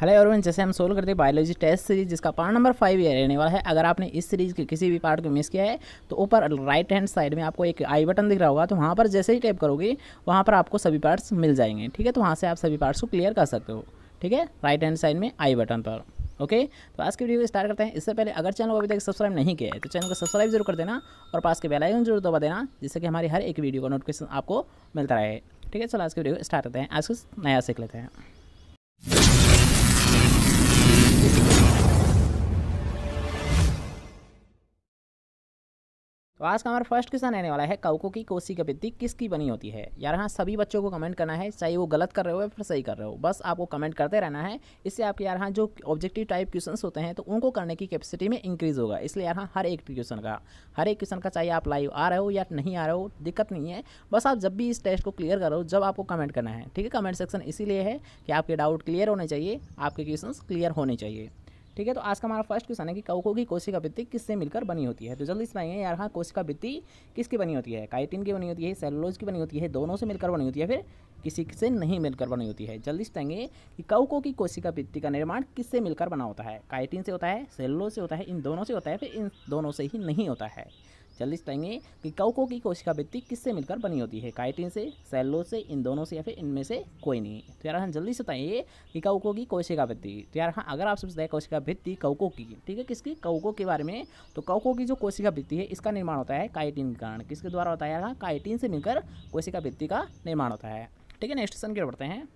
Hello everyone जैसे हम solve करते हैं बायोलॉजी टेस्ट सीरीज जिसका पार्ट नंबर फाइव ये रहने वाला है अगर आपने इस सीरीज के किसी भी पार्ट को मिस किया है तो ऊपर राइट हैंड साइड में आपको एक आई बटन दिख रहा होगा तो वहाँ पर जैसे ही टैप करोगे वहाँ पर आपको सभी पार्ट्स मिल जाएंगे ठीक है तो वहाँ से आप सभी पार्ट्स को क्लियर कर सकते हो ठीक है राइट हैंड साइड में आई बटन पर ओके तो आज की वीडियो को स्टार्ट करते हैं इससे पहले अगर चैनल को अभी तक सब्सक्राइब नहीं किया है तो चैनल को सब्सक्राइब जरूर कर देना और पास के बेलाइकन जरूर दबा देना जिससे कि हमारी हर एक वीडियो का नोटिफिकेशन आपको मिलता रहे ठीक है चलो आज की वीडियो को स्टार्ट करते हैं आज कुछ नया सीख लेते हैं Thank you. तो आज का हमारा फर्स्ट क्वेश्चन रहने वाला है काउको की कोसी का भित्ति किसकी बनी होती है यार हाँ सभी बच्चों को कमेंट करना है चाहे वो गलत कर रहे हो या फिर सही कर रहे हो बस आपको कमेंट करते रहना है इससे आपके यार हाँ जो ऑब्जेक्टिव टाइप क्वेश्चन होते हैं तो उनको करने की कैपेसिटी में इंक्रीज़ होगा इसलिए यार हाँ हर एक क्वेश्चन का हर एक क्वेश्चन का चाहे आप लाइव आ रहे हो या नहीं आ रहे हो दिक्कत नहीं है बस आप जब भी इस टेस्ट को क्लियर करो जब आपको कमेंट करना है ठीक है कमेंट सेक्शन इसीलिए है कि आपके डाउट क्लियर होने चाहिए आपके क्वेश्चन क्लियर होने चाहिए ठीक है तो आज का हमारा फर्स्ट क्वेश्चन है कि कवकों की कोशिका भित्ति किससे मिलकर बनी होती है तो जल्दी से आएंगे यार हाँ कोशिका भित्ति किसकी बनी होती है काइटिन की बनी होती है सेलुलोज की बनी होती है दोनों से मिलकर बनी होती है फिर किसी से नहीं मिलकर बनी होती है जल्दी से आएंगे कि कवकों की कोशिका भित्ति का निर्माण किससे मिलकर बना होता है काइटिन से होता है सेलुलोज से होता है इन दोनों से होता है फिर इन दोनों से ही नहीं होता है जल्दी टाइंगे कि कौको की कोशिका भित्ति किससे मिलकर बनी होती है काइटिन से सेलो से इन दोनों से या फिर इनमें से कोई नहीं तो यार हाँ जल्दी से बताइए कि कौको की कोशिका भित्ति तो यार हाँ अगर सबसे बताए कोशिका भित्ति कौको की ठीक है किसकी कौको के बारे में तो कौको की जो कोशिका भित्ति है इसका निर्माण होता है काइटिन के कारण किसके द्वारा होता है यार हाँ, काइटिन से मिलकर कोशिका भित्ति का निर्माण होता है ठीक है नेक्स्ट क्वेश्चन की ओर बढ़ते हैं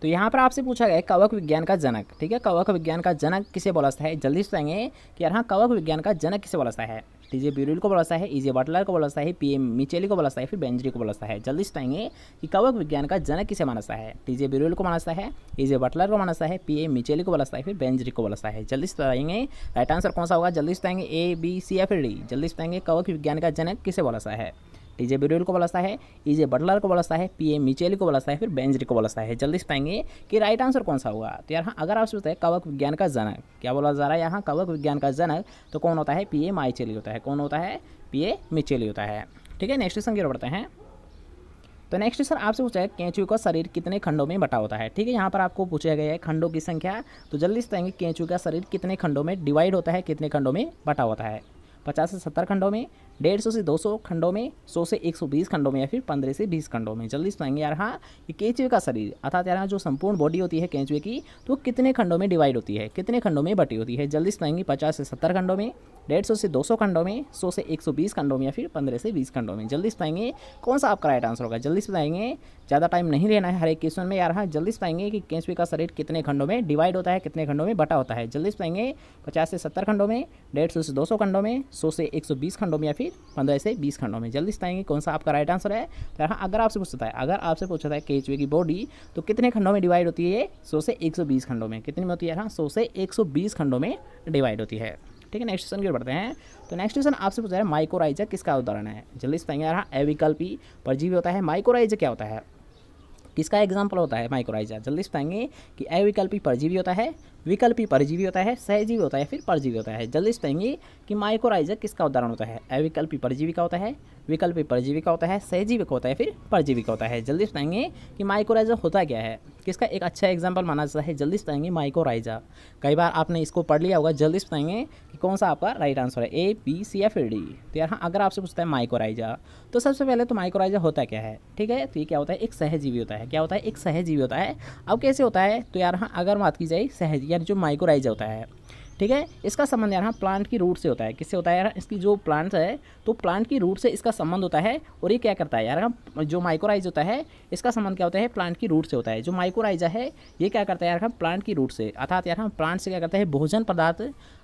तो यहाँ पर आपसे पूछा गया कवक विज्ञान का जनक ठीक है कवक विज्ञान का जनक किसे बोला है जल्दी से बताएंगे कि यार हाँ कवक विज्ञान का जनक किसे बोला है टीजे ब्यूरिल को बोला है ईजे e बटलर को बोला है पीएम मिचेली को बोला है फिर बेंजरी को बोला है जल्दी सुनाएंगे कि कवक विज्ञान का जनक किसे मानता है टीजे ब्यूरिल को मानसा है ईजे e बटलर को माना है पीएम मिचेली को बोला है फिर बेंजरी को बोला है जल्दी सुनाएंगे राइट आंसर कौन सा होगा जल्दी सुनाएंगे A B C F D जल्दी सुनाएंगे कवक विज्ञान का जनक किसे बोला है टीजे e बिरोल को बोलता है ईजे e बटलर को बोलता है पीए मिचेल को बोला है फिर बेंजरी को बोलता है जल्दी से पाएंगे कि राइट आंसर कौन सा होगा तो यार हाँ अगर आप सोचते हैं कवक विज्ञान का जनक क्या बोला जा रहा है यहाँ कवक विज्ञान का जनक तो कौन होता है पी ए माइचेली होता है कौन होता है पी ए मिचेली होता है ठीक है नेक्स्ट क्वेश्चन की ओर बढ़ते हैं तो नेक्स्ट सर आपसे पूछा है केंचुए का शरीर कितने खंडों में बटा होता है ठीक है यहाँ पर आपको पूछा गया है खंडों की संख्या तो जल्दी से बताएंगे केंचुए का शरीर कितने खंडों में डिवाइड होता है कितने खंडों में बटा होता है पचास से सत्तर खंडों में डेढ़ सौ से दो सौ खंडों में सौ से एक सौ बीस खंडों में या फिर पंद्रह से बीस खंडों में जल्दी सुनाएंगे यार हाँ कि केंचुए का शरीर अर्थात यार हाँ, जो संपूर्ण बॉडी होती है केंचुए की तो कितने खंडों में डिवाइड होती है कितने खंडों में बटी होती है जल्दी सुनाएंगे पचास से सत्तर खंडों में डेढ़ सौ से दो सौ खंडों में सौ से एक सौ बीस खंडों में या फिर पंद्रह से बीस खंडों में जल्दी सुनाएंगे कौन सा आपका राइट आंसर होगा जल्दी बताएंगे ज़्यादा टाइम नहीं लेना है हर एक क्वेश्चन में यार हाँ जल्दी सुनाएंगे कि केंचुए का शरीर कितने खंडों में डिवाइड होता है कितने खंडों में बटा होता है जल्दी सुनाएंगे पचास से सत्तर खंडों में डेढ़ सौ से दो सौ खंडों में सौ से एक सौ बीस खंडों में या फिर फिर पंद्रह से बीस खंडों में जल्दी सताएंगे कौन सा आपका राइट आंसर है फिर हाँ अगर आपसे पूछता है अगर आपसे पूछता है केचवे की बॉडी तो कितने खंडों में डिवाइड होती है सौ से एक सौ बीस खंडों में कितने में होती है हाँ सौ से एक सौ बीस खंडों में डिवाइड होती है ठीक है नेक्स्ट क्वेश्चन की ओर बढ़ते हैं तो नेक्स्ट क्वेश्चन आपसे पूछा है माइकोराइजा किसका उदाहरण है जल्दी बताएंगे यार हाँ एविकल्पी परजीवी होता है माइकोराइजा क्या होता है किसका एग्जाम्पल होता है माइक्रोराइजा जल्दी बताएंगे कि अविकल्पी परजीवी होता है विकल्पी परजीवी होता है सहजीवी होता है फिर परजीवी होता है जल्दी से कि माइकोराइजर किसका उदाहरण होता है अविकल्पी परजीवी का होता है विकल्पी परजीवी का होता है सहजीविक होता है फिर परजीवी का होता है जल्दी सुनाएंगे कि माइकोराइजर होता क्या है किसका एक अच्छा एग्जाम्पल माना जाता है जल्दी से बताएंगे माइकोराइजा कई बार आपने इसको पढ़ लिया होगा जल्दी सुनाएंगे कि कौन सा आपका राइट आंसर है ए बी सी या फिर डी तो यार हाँ अगर आपसे पूछता है माइकोराइजा तो सबसे पहले तो माइकोराइजर होता क्या है ठीक है तो ये क्या होता है एक सहजीवी होता है क्या होता है एक सहजीवी होता है अब कैसे होता है तो यार हाँ अगर बात की जाए सहजी यानी जो माइकोराइज होता है ठीक है इसका संबंध यार हाँ प्लांट की रूट से होता है किससे होता है यार इसकी जो प्लांट है तो प्लांट की रूट से इसका संबंध होता है और ये क्या करता है यार हाँ जो माइक्रोराइज होता है इसका संबंध क्या होता है प्लांट की रूट से होता है जो माइक्रोराइजा है ये क्या करता है यार हाँ प्लांट की रूट से अर्थात यार हाँ प्लांट से क्या करता है भोजन पदार्थ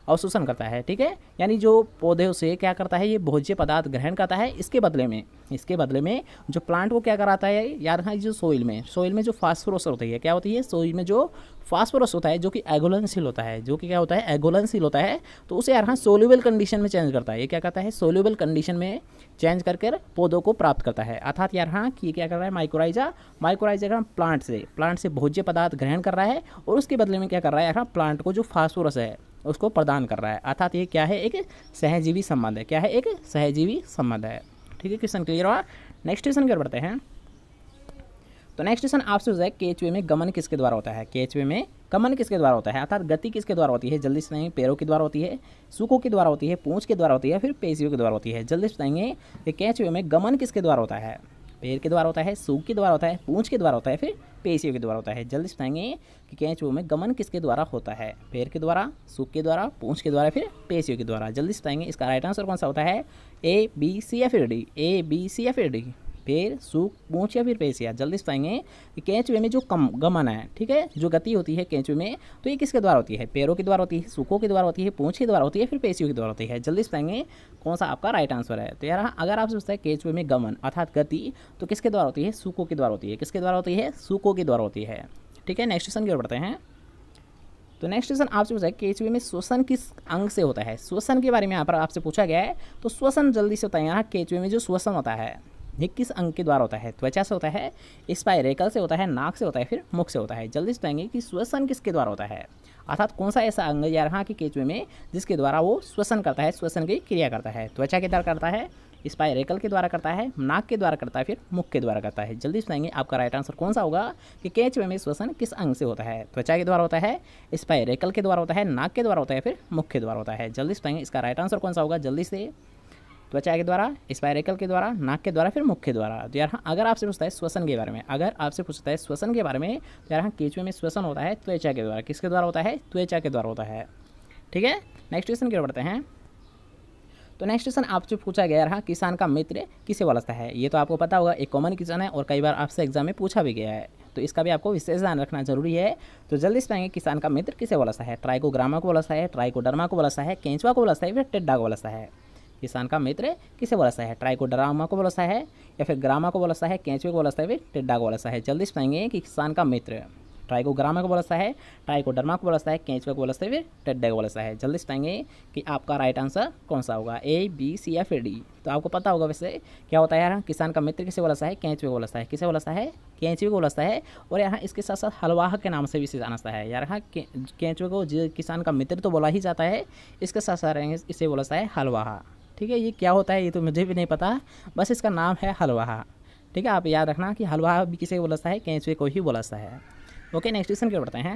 अवशोषण करता है ठीक है यानी जो पौधे से क्या करता है ये भोज्य पदार्थ ग्रहण करता है इसके बदले में इसके बदले में जो प्लांट को क्या कराता है यार हाँ जो सोइल में सोइल में जो फास्फोरस होती है क्या होती है सोइल में जो फास्फोरस होता है जो कि एगोलनशील होता है जो कि क्या होता है एगोलनशील होता है तो उसे यार हाँ सोल्यूबल कंडीशन में चेंज करता है ये क्या करता है सोल्यूबल कंडीशन में चेंज करके पौधों को प्राप्त करता है अर्थात यार हाँ कि क्या कर रहा है माइक्रोराइजा माइक्रोराइजा प्लांट से प्लांट से भोज्य पदार्थ ग्रहण कर रहा है और उसके बदले में क्या कर रहा है यार प्लांट को जो फास्फोरस है उसको प्रदान कर रहा है अर्थात ये क्या है एक सहजीवी संबंध है क्या है एक सहजीवी संबंध है ठीक है क्वेश्चन क्लियर हुआ नेक्स्ट क्वेश्चन क्या बढ़ते हैं तो नेक्स्ट क्वेश्चन आपसे हो है केचवे में गमन किसके द्वारा होता है केचवे में गमन किसके द्वारा होता है अर्थात गति किसके द्वारा होती है जल्दी से नहीं पैरों के द्वारा होती है सूखों के द्वारा होती है पूंछ के द्वारा होती है फिर पेशियों के द्वारा होती है जल्दी से बताएंगे कि में गमन किसके द्वारा होता है पैर के द्वारा होता है सूख के द्वारा होता है पूंछ के द्वारा होता है फिर पेशियों के द्वारा होता है जल्दी बताएंगे कि कैंचुओं में गमन किसके द्वारा होता है पैर के द्वारा सूख के द्वारा पूंछ के द्वारा फिर पेशियों के द्वारा जल्दी बताएंगे इसका राइट आंसर कौन सा होता है A B C F D A B C F फिर डी पैर सूख पूछ या फिर पेशिया जल्दी से पाएंगे कि कैचवे में जो कम गमन है ठीक है जो गति होती है कैचवे में तो ये किसके द्वारा होती है पैरों के द्वारा होती है सूखों के द्वारा होती है पूछ के द्वारा होती है फिर पेशियों के द्वारा होती है जल्दी से पाएंगे कौन सा आपका राइट आंसर है तो यार अगर आपसे सोचते हैं कैचवे में गमन अर्थात गति तो किसके द्वारा होती है सूखों के द्वारा होती है किसके द्वारा होती है सूखों के द्वारा होती है ठीक है नेक्स्ट क्वेश्चन की ओर बढ़ते हैं तो नेक्स्ट क्वेश्चन आपसे पूछा है केचवे में श्वसन किस अंग से होता है श्वसन के बारे में यहाँ पर आपसे पूछा गया है तो श्वसन जल्दी से होता है यहाँ केचवे में जो श्वसन होता है ये किस अंग के द्वारा होता है त्वचा से होता है स्पाइरेकल से होता है नाक से होता है फिर मुख से होता है जल्दी से बताएंगे कि श्वसन किसके द्वारा होता है अर्थात कौन सा ऐसा अंग या रहा कि केचुए में जिसके द्वारा वो श्वसन करता है श्वसन की क्रिया करता है त्वचा के द्वारा करता है स्पाइरेकल के द्वारा करता है नाक के द्वारा करता है फिर मुख के द्वारा करता है जल्दी सुनाएंगे आपका राइट आंसर कौन सा होगा कि केचुए में श्वसन किस अंग से होता है त्वचा के द्वारा होता है स्पाइरेकल के द्वारा होता है नाक के द्वारा होता है फिर मुख के द्वारा होता है जल्दी सुनाएंगे इसका राइट आंसर कौन सा होगा जल्दी से त्वचा के द्वारा स्पायरेकल के द्वारा नाक के द्वारा फिर मुख के द्वारा तो यार हाँ अगर आपसे पूछता है श्वसन के बारे में अगर आपसे पूछता है श्वसन के बारे में तो यार हाँ केचुए में श्वसन होता है त्वचा के द्वारा किसके द्वारा होता है त्वचा के द्वारा होता है ठीक है नेक्स्ट क्वेश्चन की ओर बढ़ते हैं तो नेक्स्ट क्वेश्चन आपसे पूछा गया रहा किसान का मित्र किसे वलसता है ये तो आपको पता होगा एक कॉमन क्वेश्चन है और कई बार आपसे एग्जाम में पूछा भी गया है तो इसका भी आपको विशेष ध्यान रखना जरूरी है तो जल्दी से पाएंगे किसान का मित्र किसे वलसता है ट्राइकोग्रामा को वलसता है ट्राइकोडर्मा को वलसता है केंचवा को वलसता है फिर टेड्डा को वलसता है किसान का मित्र किसे बोला है ट्राई को बोला है या फिर ग्रामा को बोला है कैंचवे को बोला है फिर टिड्डा को बोला है जल्दी से कि किसान का मित्र ट्राई को बोला है ट्राई को बोला है कैंचवे को बोला है फिर टिड्डा को बोला सा है जल्दी से कि आपका राइट आंसर कौन सा होगा ए बी सी या फिर डी तो आपको पता होगा वैसे क्या होता है यार किसान का मित्र किसे बोला सा है कैंचवे को बोला है किसे बोला सा है कैंचवे को बोला है और यहाँ इसके साथ साथ हलवाह के नाम से भी इसे जाना है यार यहाँ कैंचवे को किसान का मित्र तो बोला ही जाता है इसके साथ साथ इसे बोला है हलवाहा ठीक है ये क्या होता है ये तो मुझे भी नहीं पता बस इसका नाम है हलवा ठीक है आप याद रखना कि हलवा भी किसे बोलता है कैंचुए को ही बोलता है ओके नेक्स्ट क्वेश्चन क्या पढ़ते हैं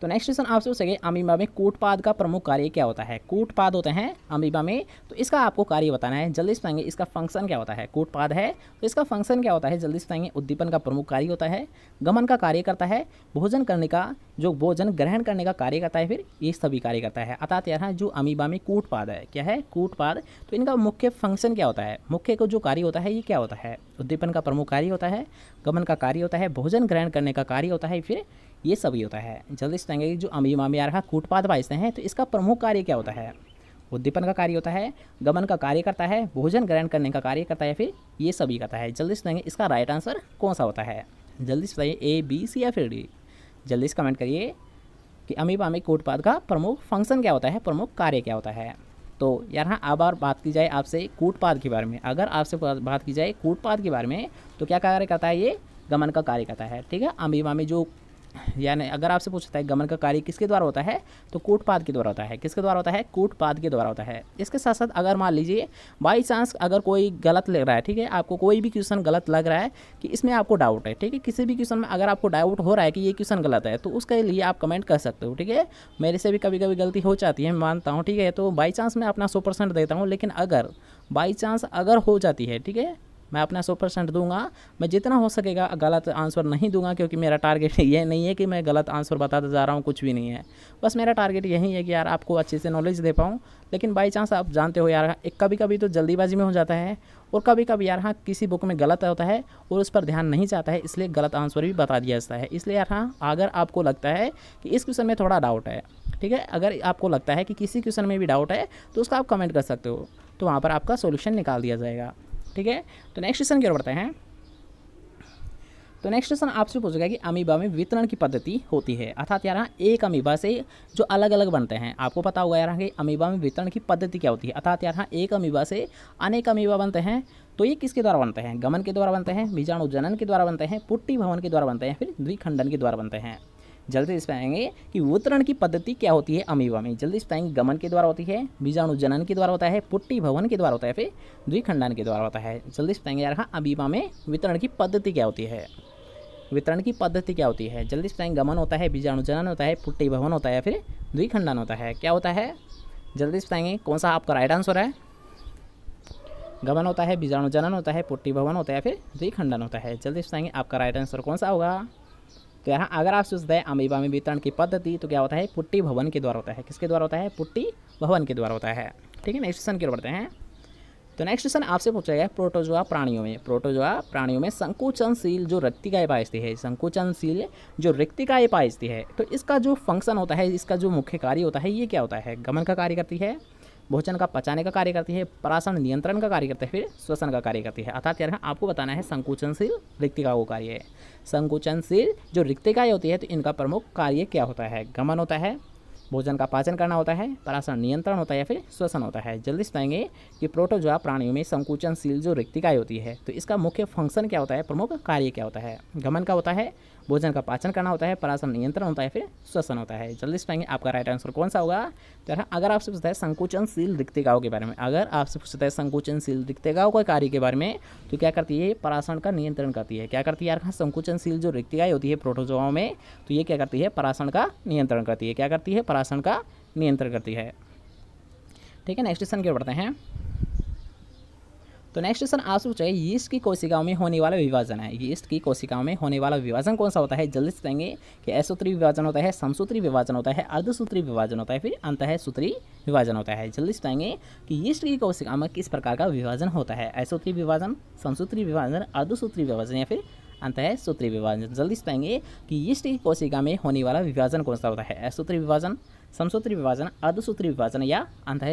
तो नेक्स्ट क्वेश्चन आपसे पूछेंगे अमीबा में कोटपाद का प्रमुख कार्य क्या होता है कोटपाद होते हैं अमीबा में तो इसका आपको कार्य बताना है जल्दी से बताएंगे इसका फंक्शन क्या होता है कोटपाद है तो इसका फंक्शन क्या होता है जल्दी से बताएंगे उद्दीपन का प्रमुख कार्य होता है गमन का कार्य करता है भोजन करने का जो भोजन ग्रहण करने का कार्य करता है फिर ये सभी कार्य करता है अर्थात यहाँ जो अमीबा में कोटपाद है क्या है कोटपाद तो इनका मुख्य फंक्शन क्या होता है मुख्य को जो कार्य होता है ये क्या होता है उद्दीपन का प्रमुख कार्य होता है गमन का कार्य होता है भोजन ग्रहण करने का कार्य होता है फिर ये सभी होता है जल्दी सुनाएंगे कि जो अमीमा आ रहा कूटपात बाजते हैं तो इसका प्रमुख कार्य क्या होता है उद्दीपन का कार्य होता है गमन का कार्य करता है भोजन ग्रहण करने का कार्य करता है फिर ये सभी करता है जल्दी सुनाएंगे इसका राइट आंसर कौन सा होता है जल्दी से बताइए ए बी सी या फिर डी जल्दी से कमेंट करिए कि अमीर मामी कूटपात का प्रमुख फंक्शन क्या होता है प्रमुख कार्य क्या होता है तो हाँ अब और बात की जाए आपसे कूटपात के बारे में अगर आपसे बात की जाए कूटपात के बारे में तो क्या कार्य करता है ये गमन का कार्य करता है ठीक है अमीबा में जो यानी अगर आपसे पूछता है गमन का कार्य किसके द्वारा होता है तो कूटपाद के द्वारा होता है किसके द्वारा होता है कूटपाद के द्वारा होता है इसके साथ साथ अगर मान लीजिए बाई चांस अगर कोई गलत लग रहा है ठीक है आपको कोई भी क्वेश्चन गलत लग रहा है कि इसमें आपको डाउट है ठीक है किसी भी क्वेश्चन में अगर आपको डाउट हो रहा है कि ये क्वेश्चन गलत है तो उसके लिए आप कमेंट कर सकते हो ठीक है मेरे से भी कभी कभी गलती हो जाती है मैं मानता हूँ ठीक है तो बाई चांस मैं अपना सौ देता हूँ लेकिन अगर बाई चांस अगर हो जाती है ठीक है मैं अपना सौ परसेंट दूंगा मैं जितना हो सकेगा गलत आंसर नहीं दूंगा क्योंकि मेरा टारगेट ये नहीं है कि मैं गलत आंसर बताता जा रहा हूँ कुछ भी नहीं है बस मेरा टारगेट यही है कि यार आपको अच्छे से नॉलेज दे पाऊँ लेकिन बाई चांस आप जानते हो यार एक कभी कभी तो जल्दीबाजी में हो जाता है और कभी कभी यार हाँ किसी बुक में गलत होता है और उस पर ध्यान नहीं जाता है इसलिए गलत आंसर भी बता दिया जाता है इसलिए यार हाँ अगर आपको लगता है कि इस क्वेश्चन में थोड़ा डाउट है ठीक है अगर आपको लगता है कि किसी क्वेश्चन में भी डाउट है तो उसका आप कमेंट कर सकते हो तो वहाँ पर आपका सोल्यूशन निकाल दिया जाएगा ठीक है तो नेक्स्ट क्वेश्चन की ओर बढ़ते हैं तो नेक्स्ट क्वेश्चन आपसे पूछेगा कि अमीबा में वितरण की पद्धति होती है अर्थात यार हाँ, एक अमीबा से जो अलग अलग बनते हैं आपको पता होगा यार हाँ, कि अमीबा में वितरण की पद्धति क्या होती है अर्थात यार हाँ, एक अमीबा से अनेक अमीबा बनते हैं तो ये किसके द्वारा बनते हैं गमन के द्वारा बनते हैं बीजाणु जनन के द्वारा बनते हैं पुट्टी भवन के द्वारा बनते हैं फिर द्विखंडन के द्वारा बनते हैं जल्दी इस आएंगे कि वितरण की पद्धति क्या होती है अमीबा में जल्दी इस पाएंगे गमन के द्वारा होती है बीजाणु जनन के द्वारा होता है पुट्टी भवन के द्वारा होता है फिर द्विखंडन के द्वारा होता है जल्दी इस पाएंगे यार हाँ, अमीबा में वितरण की पद्धति क्या होती है वितरण की पद्धति क्या होती है जल्दी से गमन होता है बीजाणु जनन होता है पुट्टी भवन होता है फिर द्विखंडन होता है क्या होता है जल्दी इस पाएंगे कौन सा आपका राइट आंसर है गमन होता है बीजाणु जनन होता है पुट्टी भवन होता है फिर द्विखंडन होता है जल्दी इस पाएंगे आपका राइट आंसर कौन सा होगा तो यहाँ अगर आप सोचते हैं अमीबा में वितरण की पद्धति तो क्या होता है पुट्टी भवन के द्वारा होता है किसके द्वारा होता है पुट्टी भवन के द्वारा होता है ठीक है नेक्स्ट क्वेश्चन की ओर बढ़ते हैं तो नेक्स्ट क्वेश्चन आपसे पूछा गया प्रोटोजोआ प्राणियों में प्रोटोजोआ प्राणियों में संकुचनशील जो रक्तिकाय पायस्ती है संकुचनशील जो रक्तिकाय पायस्ती है तो इसका जो फंक्शन होता है इसका जो मुख्य कार्य होता है ये क्या होता है गमन का कार्य करती है भोजन का पचाने का कार्य करती है पराशन नियंत्रण का कार्य करती है फिर श्वसन का कार्य करती है अर्थात यार आपको बताना है संकुचनशील रिक्तिका को कार्य है संकुचनशील जो रिक्तिकाएँ होती है तो इनका प्रमुख कार्य क्या होता है गमन होता है भोजन का पाचन करना होता है परासन नियंत्रण होता है या फिर श्वसन होता है जल्दी सुनाएंगे कि प्रोटोजोआ प्राणियों में संकुचनशील जो रिक्तिकाएँ होती है तो इसका मुख्य फंक्शन क्या होता है प्रमुख कार्य क्या होता है गमन का होता है भोजन का पाचन करना होता है पराशन नियंत्रण होता है फिर श्वसन होता है जल्दी से पाएंगे आपका राइट आंसर कौन सा होगा तो अगर आपसे पूछता है संकुचनशील गाँव के बारे में अगर आपसे पूछता है संकुचनशील गाँव के कार्य के बारे में तो क्या करती है पराशन का नियंत्रण करती है क्या करती है यार संकुचनशील जो रिक्तिकाएँ होती है प्रोटोजोआओं में तो ये क्या करती है पराशन का नियंत्रण करती है क्या करती है पराशन का नियंत्रण करती है ठीक है नेक्स्ट क्वेश्चन के बढ़ते हैं तो नेक्स्ट क्वेश्चन आप सोच रहे ईस्ट की कोशिकाओं में होने वाला विभाजन है ईस्ट की कोशिकाओं में होने वाला विभाजन कौन सा होता है जल्दी से कहेंगे कि असूत्री विभाजन होता है समसूत्री विभाजन होता है अर्धसूत्री विभाजन होता है फिर अंत है सूत्री विभाजन होता है जल्दी से बताएंगे कि ईस्ट की कोशिका में किस प्रकार का विभाजन होता है असूत्री विभाजन समसूत्री विभाजन अर्धसूत्री विभाजन या फिर अंत है सूत्री विभाजन जल्दी से बताएंगे कि ईस्ट की कोशिका में होने वाला विभाजन कौन सा होता है असूत्री विभाजन समसूत्री विभाजन अर्धसूत्री विभाजन या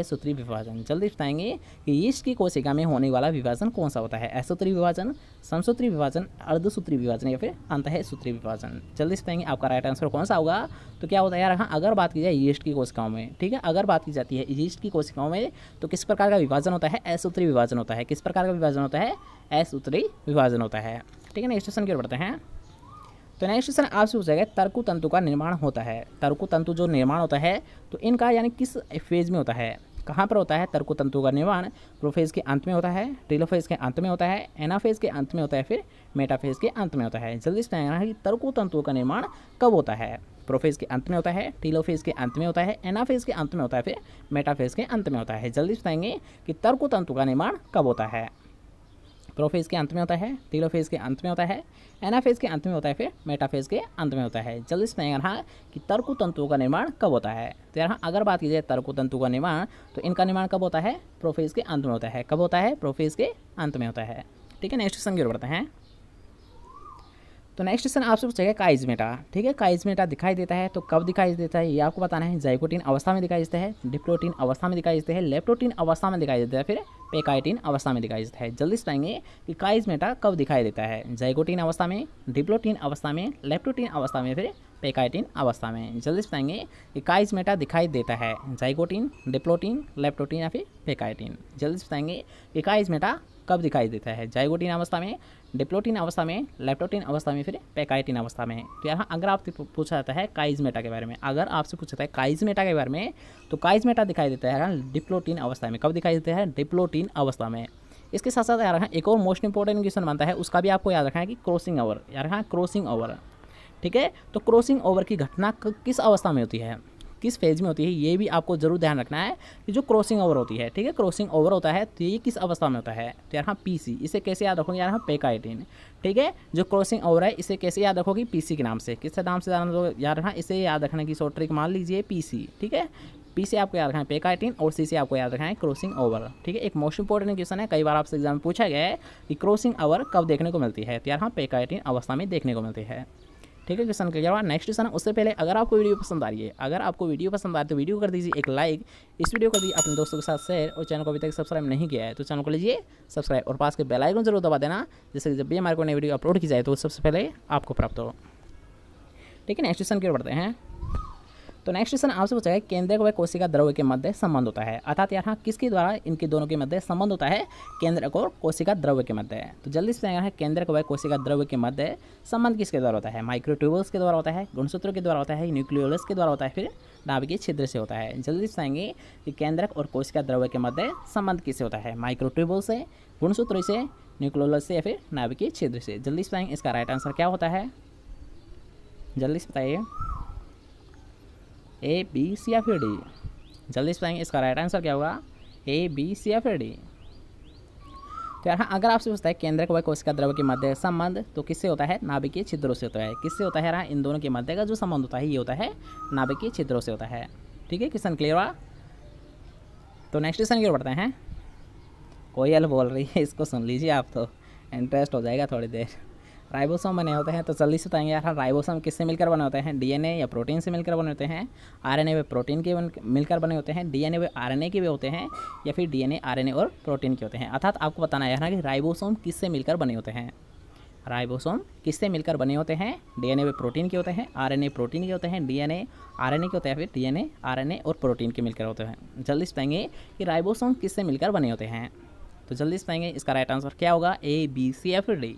सूत्री विभाजन जल्दी बताएंगे कि ईस्ट की कोशिका में होने वाला विभाजन कौन सा होता है असूत्री विभाजन समसूत्री विभाजन अर्धसूत्री विभाजन या फिर सूत्री विभाजन जल्दी बताएंगे आपका राइट आंसर कौन सा होगा तो क्या होता है यार हाँ अगर बात की जाए ईस्ट की कोशिकाओं में ठीक है अगर बात की जाती है ईस्ट की कोशिकाओं में तो किस प्रकार का विभाजन होता है असूत्री विभाजन होता है किस प्रकार का विभाजन होता है असूत्री विभाजन होता है ठीक है नेक्स्ट क्वेश्चन की ओर बढ़ते हैं तो नेक्स्ट क्वेश्चन आपसे पूछेगा तर्कु तंतु का निर्माण होता है तर्कु तंतु जो निर्माण होता है तो इनका यानी किस फेज में होता है कहाँ पर होता है तर्कु तंतु का निर्माण प्रोफेज के अंत में होता है ट्रिलोफेज के अंत में होता है एनाफेज के अंत में होता है फिर मेटाफेज के अंत में होता है जल्दी से है कि तर्कु तंतु का निर्माण कब होता है प्रोफेज के अंत में होता है टीलोफेज के अंत में होता है एनाफेज के अंत में होता है फिर मेटाफेज के अंत में होता है जल्दी बताएंगे कि तर्कु तंतु का निर्माण कब होता है प्रोफेज के अंत में होता है टीलोफेज के अंत में होता है एनाफेज के अंत में होता है फिर मेटाफेज के अंत में होता है जल्दी से यहाँ कि तर्कु तंतुओं का निर्माण कब होता है तो यहाँ अगर बात की जाए तर्कु तंतु का निर्माण तो इनका निर्माण कब होता है प्रोफेज के अंत में होता है कब होता है प्रोफेज के अंत में होता है ठीक है नेक्स्ट क्वेश्चन की ओर बढ़ते हैं तो नेक्स्ट क्वेश्चन आपसे पूछेगा काइजमेटा ठीक है काइजमेटा दिखाई देता है तो कब दिखाई देता है ये आपको बताना है जाइकोटीन अवस्था में दिखाई देता है डिप्लोटीन अवस्था में दिखाई देता है लेप्टोटीन अवस्था में दिखाई देता है फिर पेकाइटिन अवस्था में दिखाई देता है जल्दी से कि काइजमेटा कब दिखाई देता है जाइकोटीन अवस्था में डिप्लोटीन अवस्था में लेप्टोटीन अवस्था में फिर पेकाइटिन अवस्था में जल्दी से बताएंगे कि काइजमेटा दिखाई देता है जाइकोटीन डिप्लोटीन लेप्टोटीन या फिर पेकाइटीन जल्दी से बताएंगे कि काइजमेटा कब दिखाई देता है जाइगोटिन अवस्था में डिप्लोटिन अवस्था में लेप्टोटिन अवस्था में फिर पैकाइटिन अवस्था में तो यहाँ अगर आपसे पूछा जाता है काइजमेटा के बारे में अगर आपसे पूछा जाता है काइजमेटा के बारे में तो काइजमेटा दिखाई देता है डिप्लोटिन अवस्था में कब दिखाई देता है डिप्लोटिन अवस्था में इसके साथ साथ यार एक और मोस्ट इंपॉर्टेंट क्वेश्चन बनता है उसका भी आपको याद रखना है कि क्रॉसिंग ओवर यार क्रॉसिंग ओवर ठीक है तो क्रॉसिंग ओवर की घटना किस अवस्था में होती है किस फेज में होती है ये भी आपको ज़रूर ध्यान रखना है कि जो क्रॉसिंग ओवर होती है ठीक है क्रॉसिंग ओवर होता है तो ये किस अवस्था में होता है तो यार हाँ पी सी इसे कैसे याद रखोगे यार हाँ पेकाइटिन ठीक है जो क्रॉसिंग ओवर है इसे कैसे याद रखोगी पी सी के नाम से किस नाम से याद रखना हाँ, इसे याद रखने की शॉर्ट ट्रिक मान लीजिए पी सी ठीक है पी से आपको याद रखना है पेका और सी से आपको याद रखना है क्रॉसिंग ओवर ठीक है एक मोस्ट इंपॉर्टेंट क्वेश्चन है कई बार आपसे एग्जाम में पूछा गया है कि क्रॉसिंग ओवर कब देखने को मिलती है तो यार हाँ पेका अवस्था में देखने को मिलती है ठीक है क्वेश्चन क्लियर हुआ नेक्स्ट क्वेश्चन उससे पहले अगर आपको वीडियो पसंद आ रही है अगर आपको वीडियो पसंद आए तो वीडियो कर दीजिए एक लाइक इस वीडियो को दीजिए अपने दोस्तों के साथ शेयर और चैनल को अभी तक सब्सक्राइब नहीं किया है तो चैनल को लीजिए सब्सक्राइब और पास के बेलाइकन जरूर दबा देना जैसे कि जब भी हमारे को नई वीडियो अपलोड की जाए तो सबसे पहले आपको प्राप्त हो ठीक है नेक्स्ट क्वेश्चन की ओर बढ़ते हैं तो नेक्स्ट क्वेश्चन आपसे पूछा है केंद्रक व कोशिका द्रव्य के मध्य संबंध होता है अर्थात यहाँ किसके द्वारा इनके दोनों के मध्य संबंध होता है केंद्रक और कोशिका द्रव्य के मध्य तो जल्दी से यहाँ केंद्रक व कोशिका द्रव्य के मध्य संबंध किसके द्वारा होता है माइक्रोट्यूबल्स के द्वारा होता है गुणसूत्रों के द्वारा होता है न्यूक्लियोलस के द्वारा होता है फिर नाभिकीय छिद्र से होता है जल्दी से आएंगे कि केंद्रक और कोशिका द्रव्य के मध्य संबंध किससे होता है माइक्रोट्यूबल से गुणसूत्र से न्यूक्लियोलस से या फिर नाभिकीय छिद्र से जल्दी से आएंगे इसका राइट आंसर क्या होता है जल्दी से बताइए A B C F D जल्दी से बताएंगे इसका राइट आंसर क्या होगा A B C F D तो यार हाँ, अगर आपसे पूछता है केंद्र व कोशिका द्रव्य के मध्य संबंध तो किससे होता है नाभिकीय छिद्रों से होता है किससे होता है यार हाँ, इन दोनों के मध्य का जो संबंध होता है ये होता है नाभिकीय छिद्रों से होता है ठीक है क्वेश्चन क्लियर हुआ तो नेक्स्ट क्वेश्चन की ओर बढ़ते हैं कोयल बोल रही है इसको सुन लीजिए आप तो इंटरेस्ट हो जाएगा थोड़ी देर राइबोसोम बने होते हैं तो जल्दी से बताएंगे यार राइबोसोम किससे मिलकर बने होते हैं डीएनए या प्रोटीन से मिलकर बने होते हैं आरएनए वे प्रोटीन के मिलकर बने होते हैं डीएनए वे आरएनए के भी होते हैं या फिर डीएनए आरएनए और प्रोटीन के होते हैं अर्थात आपको बताना है ना कि राइबोसोम किससे मिलकर बने होते हैं राइबोसोम किससे मिलकर बने होते हैं डीएनए वे प्रोटीन के होते हैं आरएनए प्रोटीन के होते हैं डीएनए आरएनए के होते हैं फिर डीएनए आरएनए और प्रोटीन के मिलकर होते हैं जल्दी से बताएंगे कि राइबोसोम किससे मिलकर बने होते हैं तो जल्दी से बताएंगे इसका राइट आंसर क्या होगा ए बी सी या फिर डी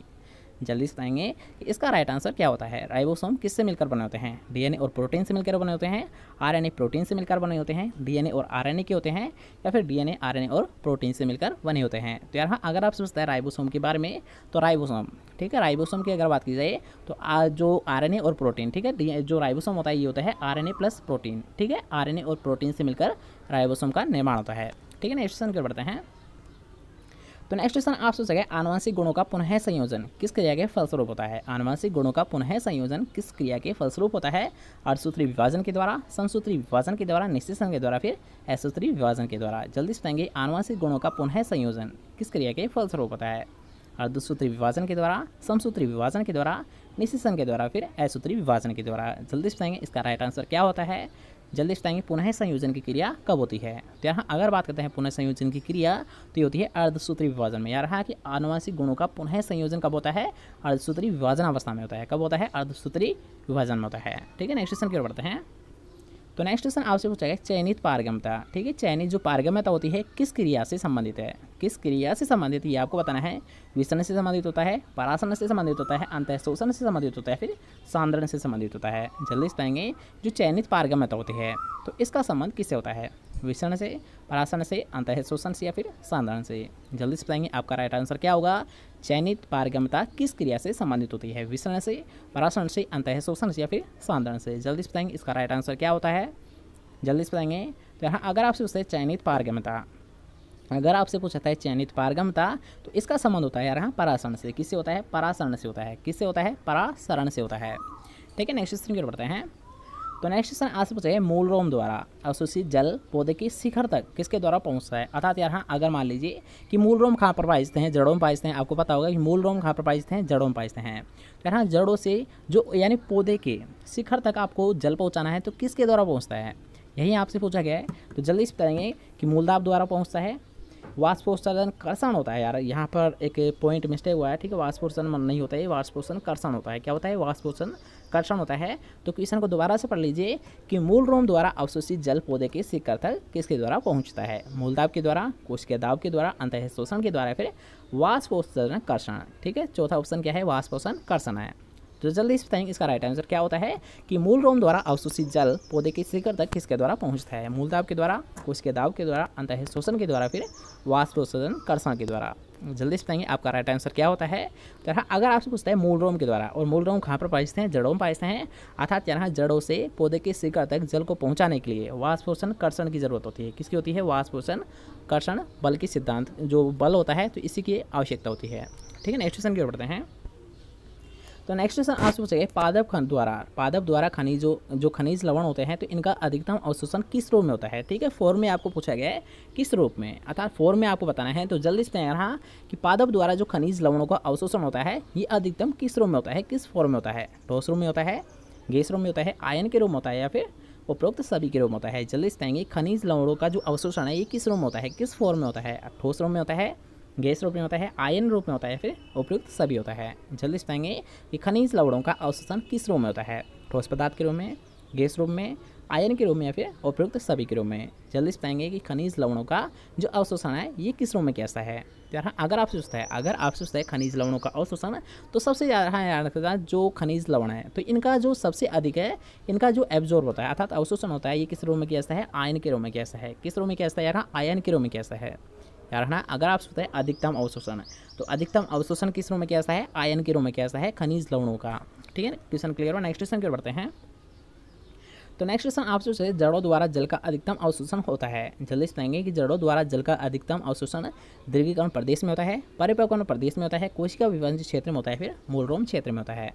जल्दी से बताएंगे कि इसका राइट आंसर क्या होता है राइबोसोम किससे मिलकर बने होते हैं डीएनए और प्रोटीन से मिलकर बने होते हैं आरएनए प्रोटीन से मिलकर बने होते हैं डीएनए और आरएनए के होते हैं या फिर डीएनए आरएनए और प्रोटीन से मिलकर बने होते हैं तो यार हाँ अगर आप सोचते हैं राइबोसोम के बारे में तो राइबोसोम ठीक है राइबोसोम की अगर बात की जाए तो आ, जो आर और प्रोटीन ठीक है जो राइबोसोम होता है ये होता है आर प्लस प्रोटीन ठीक है आर और प्रोटीन से मिलकर राइबोसोम का निर्माण होता है ठीक है ना इस बढ़ते हैं तो नेक्स्ट क्वेश्चन आप सोच सके आनुवंशिक गुणों का पुनः संयोजन किस क्रिया के फलस्वरूप होता है आनुवंशिक गुणों का पुनः संयोजन किस क्रिया के फलस्वरूप होता है अर्सूत्री विभाजन के द्वारा संसूत्री विभाजन के द्वारा निश्चित के द्वारा फिर असूत्री विभाजन के द्वारा जल्दी सुनाएंगे आनुवंशिक गुणों का पुनः संयोजन किस क्रिया के फलस्वरूप होता है अर्धसूत्री विभाजन के द्वारा समसूत्री विभाजन के द्वारा निशिसन के द्वारा फिर असूत्री विभाजन के द्वारा जल्दी से इसका राइट आंसर क्या होता है जल्दी बताएंगे पुनः संयोजन की क्रिया कब होती है तो यहाँ अगर बात करते हैं पुनः संयोजन की क्रिया तो ये होती है अर्धसूत्री विभाजन में यार रहा कि आनुवांशिक गुणों का पुनः संयोजन कब होता है अर्धसूत्री विभाजन अवस्था में होता है कब होता है अर्धसूत्री विभाजन में होता है ठीक है नेक्स्ट क्वेश्चन की ओर बढ़ते हैं तो नेक्स्ट क्वेश्चन आपसे पूछा गया चयनित पारगमता ठीक है चयनित जो पारगम्यता होती है किस क्रिया से संबंधित है किस क्रिया से संबंधित ये आपको बताना है विसरण से संबंधित होता है परासन से संबंधित होता है अंत शोषण से संबंधित होता है फिर सांद्रण से संबंधित होता है जल्दी से बताएंगे जो चयनित पारगम्यता होती है तो इसका संबंध किससे होता है विसरण से परासन से अंत शोषण से या फिर सांद्रण से जल्दी से बताएंगे आपका राइट आंसर क्या होगा चयनित पारगमता किस क्रिया से संबंधित होती है विसरण से परासरण से अंत शोषण से या फिर सांद्रण से जल्दी से बताएंगे इसका राइट आंसर क्या होता है जल्दी से बताएंगे तो यहाँ अगर आपसे हैं चयनित पारगमता अगर आपसे पूछा है चयनित पारगमता तो इसका संबंध होता है यहाँ परासरण से किससे होता है परासरण से होता है किससे होता है परासरण से होता है ठीक है नेक्स्ट क्वेश्चन की ओर बढ़ते हैं तो नेक्स्ट क्वेश्चन आपसे पूछा है मूल रोम द्वारा अवशोषित जल पौधे के शिखर तक किसके द्वारा पहुंचता है अर्थात यार हाँ अगर मान लीजिए कि मूल रोम कहाँ पर पाइजते हैं जड़ों में पाइजते हैं आपको पता होगा कि मूल रोम कहाँ पर पाइजते हैं जड़ों में पाइजते हैं तो यार हाँ जड़ों से जो यानी पौधे के शिखर तक आपको जल पहुँचाना है तो किसके द्वारा पहुँचता है यही आपसे पूछा गया है तो जल्दी से बताएंगे कि मूलदाब द्वारा पहुँचता है वाष्पोत्सर्जन कर्षण होता है यार यहाँ पर एक पॉइंट मिस्टेक हुआ है ठीक है वाष्पोत्सर्जन नहीं होता है वाष्पोत्सर्जन कर्षण होता है क्या होता है वाष्पोत्सर्जन कर्षण होता है तो क्वेश्चन को दोबारा से पढ़ लीजिए कि मूल रोम द्वारा अवशोषित जल पौधे के शिखर तक किसके द्वारा पहुंचता है मूल दाब के द्वारा के दाब के द्वारा अंत शोषण के द्वारा फिर वाष्पोत्सर्जन कर्षण ठीक है चौथा ऑप्शन क्या है वाष्पोषण कर्षण है तो जल्दी से बताएंगे इसका राइट आंसर क्या होता है कि मूल रोम द्वारा अवशोषित जल पौधे के शिखर तक किसके द्वारा पहुँचता है मूल दाब के द्वारा के दाब के द्वारा अंत शोषण के द्वारा फिर वाष्पोषण कर्षण के द्वारा जल्दी से बताएंगे आपका राइट आंसर क्या होता है तो यहाँ अगर आपसे पूछता है रोम के द्वारा और रोम कहाँ पर पाए हैं जड़ों में पाए हैं अर्थात यहाँ जड़ों से पौधे के शिखर तक जल को पहुँचाने के लिए वाष्पोषण कर्षण की ज़रूरत होती है किसकी होती है वाष्पोषण कर्षण बल की सिद्धांत जो बल होता है तो इसी की आवश्यकता होती है ठीक है नेक्स्ट क्वेश्चन की ओर बढ़ते हैं तो नेक्स्ट क्वेश्चन आपसे पूछेंगे पादप खन द्वारा पादप द्वारा खनिज जो जो खनिज लवण होते हैं तो इनका अधिकतम अवशोषण किस रूप में होता है ठीक है फोर में आपको पूछा गया है किस रूप में अर्थात फोर में आपको बताना है तो जल्दी से यहाँ कि पादप द्वारा जो खनिज लवणों का अवशोषण होता है ये अधिकतम किस रूप में होता है किस फॉर्म में होता है ठोस रूप में होता है गैस रूप में होता है आयन के रूप में होता है या फिर उपरोक्त सभी के रूप में होता है जल्दी से खनिज लवणों का जो अवशोषण है ये किस रूप में होता है किस फॉर्म में होता है ठोस रूप में होता है गैस रूप में होता है आयन रूप में होता है फिर उपयुक्त सभी होता है जल्दी से बताएंगे कि खनिज लवणों का अवशोषण किस रूप में होता है ठोस पदार्थ के रूप में गैस रूप में आयन के रूप में या फिर उपयुक्त सभी के रूप में जल्दी से बताएंगे कि खनिज लवणों का जो अवशोषण है ये किस रूप में कैसा है तो यार अगर आप सोचता है अगर आप सोचता है खनिज लवणों का अवशोषण तो सबसे ज़्यादा याद रखता जो खनिज लवण है तो इनका जो सबसे अधिक है इनका जो एब्जॉर्ब होता है अर्थात अवशोषण होता है ये किस रूप में कैसा है आयन के रूप में कैसा है किस रूप में कैसा है यार आयन के रूप में कैसा है याद रखना अगर आप सोचते हैं अधिकतम अवशोषण तो अधिकतम अवशोषण किस रूप में कैसा है आयन के रूप में कैसा है खनिज लवणों का ठीक है क्वेश्चन क्लियर हुआ नेक्स्ट क्वेश्चन क्लियर बढ़ते हैं तो नेक्स्ट क्वेश्चन सोचते हैं जड़ों द्वारा जल का अधिकतम अवशोषण होता है जल्दी सुनाएंगे कि जड़ों द्वारा जल का अधिकतम अवशोषण दीर्घीकरण प्रदेश में होता है परिपक्वन प्रदेश में होता है कोशिका विभाजन क्षेत्र में होता है फिर मूलरोम क्षेत्र में होता है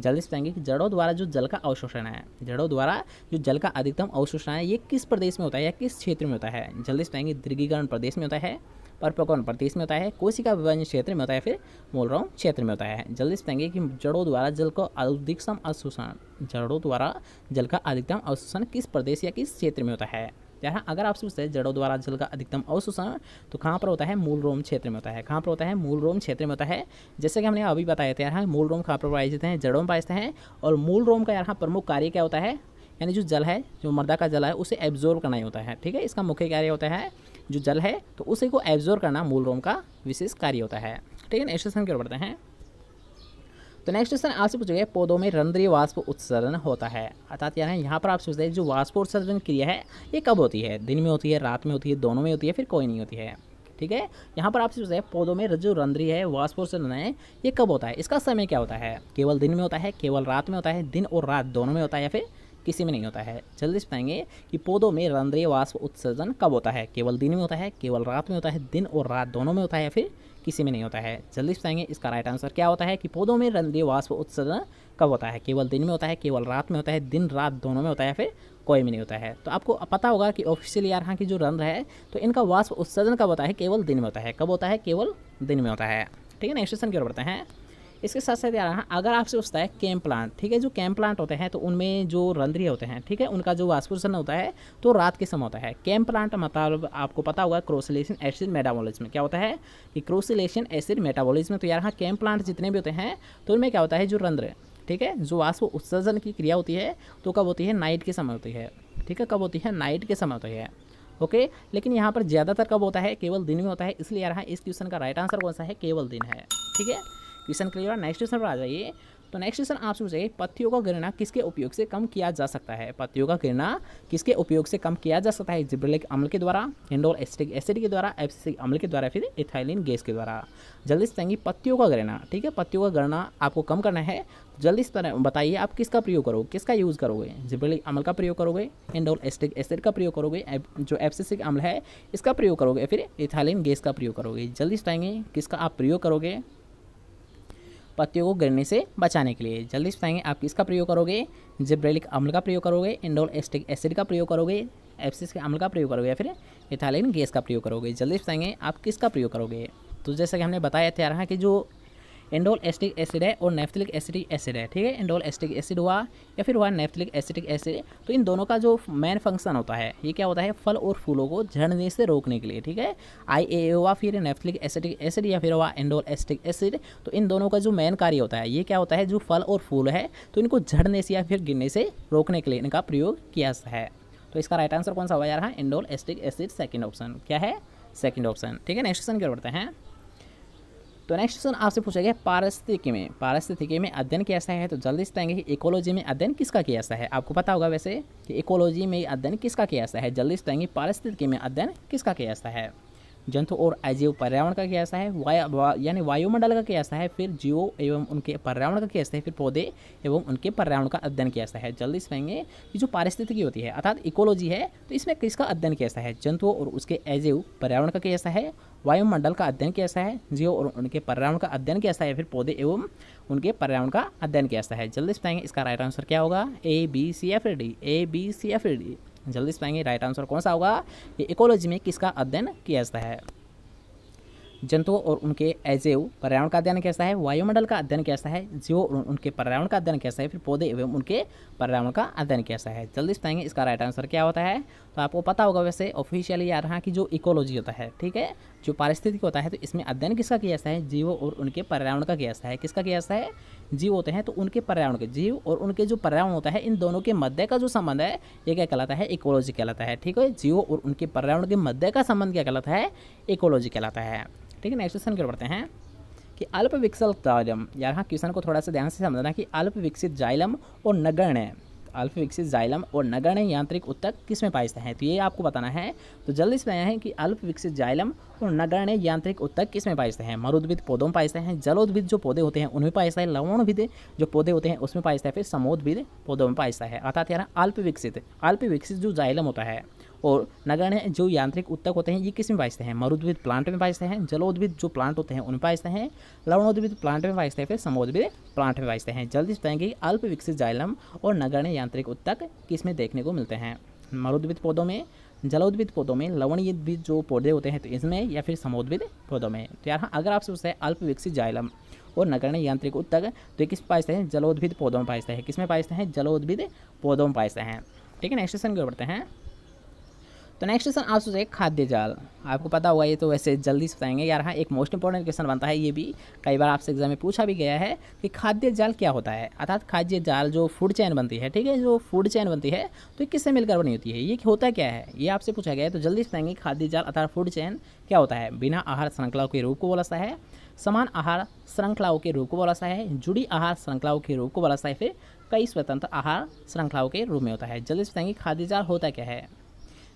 जल्दी से पाएंगे कि जड़ों द्वारा जो जल का अवशोषण है जड़ों द्वारा जो जल का अधिकतम अवशोषण है ये किस प्रदेश में होता है या किस क्षेत्र में होता है जल्दी से पाएंगे दृगीकरण प्रदेश में होता है पर्पकोण प्रदेश में होता है कोशिका विभाजन क्षेत्र में होता है फिर मोलराव क्षेत्र में होता है जल्दी से पाएंगे कि जड़ों द्वारा जल को अधिकतम अवशोषण जड़ों द्वारा जल का अधिकतम अवशोषण किस प्रदेश या किस क्षेत्र में होता है यहाँ अगर आप सोचते हैं जड़ों द्वारा जल का अधिकतम अवशोषण तो कहाँ पर होता है मूल रोम क्षेत्र में होता है कहाँ पर होता है मूल रोम क्षेत्र में होता है जैसे कि हमने अभी बताया था यहाँ मूल रोम कहाँ पर पाए जाते हैं जड़ों में पाए जाते हैं और मूल रोम का यहाँ प्रमुख कार्य क्या होता है यानी जो जल है जो मर्दा का जल है उसे एब्जॉर्व करना ही होता है ठीक है इसका मुख्य कार्य होता है जो जल है तो उसी को एब्जॉर्व करना मूल रोम का विशेष कार्य होता है ठीक है नेक्स्ट क्वेश्चन की ओर बढ़ते हैं तो नेक्स्ट क्वेश्चन आपसे पूछा गया पौधों में रंध्रीय वाष्प उत्सर्जन होता है अर्थात यार यहाँ पर आपसे पूछता है जो वाष्प उत्सर्जन क्रिया है ये कब होती है दिन में होती है रात में होती है दोनों में होती है फिर कोई नहीं होती है ठीक है यहाँ पर आपसे पूछा है पौधों में जो रंध्री है उत्सर्जन है ये कब होता है इसका समय क्या होता है केवल दिन में होता है केवल रात में होता है दिन और रात दोनों में होता है या फिर किसी में नहीं होता है जल्दी से बताएंगे कि पौधों में रंध्रीय वाष्प उत्सर्जन कब होता है केवल दिन में होता है केवल रात में होता है दिन और रात दोनों में होता है या फिर किसी में नहीं होता है जल्दी बताएंगे इसका राइट आंसर क्या होता है कि पौधों में रंध्रीय वाष्प उत्सर्जन कब होता है केवल दिन में होता है केवल रात में होता है दिन रात दोनों में होता है फिर कोई भी नहीं होता है तो आपको पता होगा कि ऑफिशियल यार यहाँ की जो रंध्र है तो इनका वाष्प उत्सर्जन कब होता है केवल दिन में होता है कब होता है केवल दिन में होता है ठीक है नेक्स्ट क्वेश्चन की ओर बढ़ते हैं इसके साथ साथ यार हाँ, अगर आपसे पूछता है कैम प्लांट ठीक है जो कैम प्लांट होते हैं तो उनमें जो रंध्रिय होते हैं ठीक है उनका जो वास्पोषण होता है तो रात के समय होता है कैम प्लांट मतलब आपको पता होगा क्रोसिलेशन एसिड में क्या होता है कि क्रोसिलेशन एसिड में तो यार हाँ, कैम प्लांट जितने भी होते हैं तो उनमें क्या होता है जो रंध्र ठीक है जो वाष्प उत्सर्जन की क्रिया होती है तो कब होती है नाइट के समय होती है ठीक है कब होती है नाइट के समय होती है ओके लेकिन यहाँ पर ज़्यादातर कब होता है केवल दिन में होता है इसलिए यार हाँ, इस क्वेश्चन का राइट आंसर कौन सा है केवल दिन है ठीक है क्वेश्चन क्लियर और नेक्स्ट क्वेश्चन पर आ जाइए तो नेक्स्ट क्वेश्चन आपसे पूछे पत्तियों का गिरना किसके उपयोग से कम किया जा सकता है पत्तियों का गिरना किसके उपयोग से कम किया जा सकता है जिब्रलिक अम्ल के द्वारा इंडोल एसिटिक एसिड के द्वारा एफसिक अम्ल के द्वारा फिर इथाइलिन गैस के द्वारा जल्दी से कहेंगे पत्तियों का गिरना ठीक है पत्तियों का गिरना आपको कम करना है जल्दी से बताइए आप किसका प्रयोग करोगे किसका यूज़ करोगे जिब्रलिक अम्ल का प्रयोग करोगे इंडोल एसिटिक एसिड का प्रयोग करोगे जो एपसिसिक अम्ल है इसका प्रयोग करोगे फिर इथाइलिन गैस का प्रयोग करोगे जल्दी से किसका आप प्रयोग करोगे पत्तियों को गिरने से बचाने के लिए जल्दी से बताएंगे आप किसका प्रयोग करोगे जिब्रेलिक अम्ल का प्रयोग करोगे इंडोल एस्टिक एसिड का प्रयोग करोगे एप्सिस के अम्ल का प्रयोग करोगे या फिर इथालिन गैस का प्रयोग करोगे जल्दी से बताएंगे आप किसका प्रयोग करोगे तो जैसा कि हमने बताया तैयार है कि जो एंडोल एस्टिक एसिड है और नेफ्थलिक एसिटिक एसिड है ठीक है एंडोल एस्टिक एसिड हुआ या फिर हुआ नेफ्थलिक एसिटिक एसिड तो इन दोनों का जो मेन फंक्शन होता है ये क्या होता है फल और फूलों को झड़ने से रोकने के लिए ठीक है आई ए हुआ फिर नेफ्थलिक एसिटिक एसिड या फिर हुआ एंडोल एस्टिक एसिड तो इन दोनों का जो मेन कार्य होता है ये क्या होता है जो फल और फूल है तो इनको झड़ने से या फिर गिरने से रोकने के लिए इनका प्रयोग किया है तो इसका राइट आंसर कौन सा हुआ जा रहा है indole acetic acid second option क्या है सेकेंड ऑप्शन ठीक है नेक्स्ट क्वेश्चन क्या बढ़ते हैं तो नेक्स्ट क्वेश्चन आपसे पूछा गया पारिस्थितिकी में पारिस्थितिकी में अध्ययन कैसा है तो जल्दी से कि इकोलॉजी में अध्ययन किसका किया जाता है आपको पता होगा वैसे कि इकोलॉजी में अध्ययन किसका किया जाता है जल्दी से पारिस्थितिकी में अध्ययन किसका किया जाता है जंतु और अजीव पर्यावरण का कैसा है वाय यानी वायुमंडल का कैसा है फिर जीव एवं उनके पर्यावरण का कैसा है फिर पौधे एवं उनके पर्यावरण का अध्ययन कैसा है जल्दी से कहेंगे कि जो पारिस्थितिकी होती है अर्थात इकोलॉजी है तो इसमें किसका अध्ययन कैसा है जंतुओं और उसके अजीव पर्यावरण का कैसा है वायुमंडल का अध्ययन कैसा है जीव और उनके पर्यावरण का अध्ययन कैसा है फिर पौधे एवं उनके पर्यावरण का अध्ययन कैसा है जल्दी से इसका राइट आंसर क्या होगा A B C F D A B C F D जल्दी से पाएंगे राइट आंसर कौन सा होगा कि इकोलॉजी में किसका अध्ययन किया जाता है जंतुओं और उनके एजेव पर्यावरण का अध्ययन कैसा है वायुमंडल का अध्ययन कैसा है जीव और उनके पर्यावरण का अध्ययन कैसा है फिर पौधे एवं उनके पर्यावरण का अध्ययन कैसा है जल्दी से पाएंगे इसका राइट आंसर क्या होता है तो आपको पता होगा वैसे ऑफिशियली रहा कि जो इकोलॉजी होता है ठीक है जो पारिस्थितिक होता है तो इसमें अध्ययन किसका किया जाता है जीव और उनके पर्यावरण का किया जाता है किसका किया जाता है जीव होते हैं तो उनके पर्यावरण के जीव और उनके जो पर्यावरण होता है इन दोनों के मध्य का जो संबंध है ये क्या कहलाता है इकोलॉजी कहलाता है ठीक है जीव और उनके पर्यावरण के मध्य का संबंध क्या कहलाता है इकोलॉजी कहलाता है ठीक है नेक्स्ट क्वेश्चन पढ़ते हैं कि अल्प विकसित जाइलम यहाँ क्वेश्चन को थोड़ा सा ध्यान से समझना कि अल्प विकसित जाइलम और नगण्य अल्फ विकसित जाइलम और नगण्य यांत्रिक उत्तक किस में पाए जाते हैं तो ये आपको बताना है तो जल्दी से बताया है कि अल्प विकसित जाइलम और नगण्य यांत्रिक उत्तक किस में पाए जाते हैं मरुद्भिद पौधों में पाए जाते हैं जलोद्विद जो पौधे होते हैं उनमें पाए जाता है लवणभिद जो पौधे होते हैं उसमें पाए जाता है फिर समोद्भिद पौधों में पाए जाता है अर्थात यार अल्प विकसित अल्प विकसित जो जाइलम होता है और नगण्य जो यांत्रिक उत्तक होते हैं ये किस में बाजते हैं मरुद्भिद प्लांट में बाजते हैं जलोद्भिद जो प्लांट होते हैं उनमें बाजते हैं लवणोद्भिद प्लांट में बाजते हैं फिर समोद्भिद प्लांट में बाजते हैं जल्दी से बताएंगे अल्प विकसित जाइलम और नगण्य यांत्रिक उत्तक किस में देखने को मिलते हैं मरुद्भिद पौधों में जलोद्भिद पौधों में लवणीयद्भिद जो पौधे होते हैं तो इसमें या फिर समोद्भिद पौधों में तो यार अगर आपसे पूछता हैं अल्प विकसित जाइलम और नगण्य यांत्रिक उत्तक तो किस किस पाजते हैं जलोद्भिद पौधों में पाजते हैं किस में पाजते हैं जलोद्भिद पौधों में पाजते हैं ठीक है नेक्स्ट क्वेश्चन की बढ़ते हैं तो नेक्स्ट क्वेश्चन आप सोचे खाद्य जाल आपको पता होगा ये तो वैसे जल्दी से बताएंगे यार हाँ एक मोस्ट इंपॉर्टेंट क्वेश्चन बनता है ये भी कई बार आपसे एग्जाम में पूछा भी गया है कि खाद्य जाल क्या होता है अर्थात खाद्य जाल जो फूड चैन बनती है ठीक है जो फूड चैन बनती है तो ये किससे मिलकर बनी होती है ये होता क्या है ये आपसे पूछा गया है तो जल्दी से बताएंगे खाद्य जाल अर्थात फूड चैन क्या होता है बिना आहार श्रृंखलाओं के रूप को बोलता है समान आहार श्रृंखलाओं के रूप को बोलाता है जुड़ी आहार श्रृंखलाओं के रूप को बोलाता है फिर कई स्वतंत्र आहार श्रृंखलाओं के रूप में होता है जल्दी से बताएंगे खाद्य जाल होता क्या है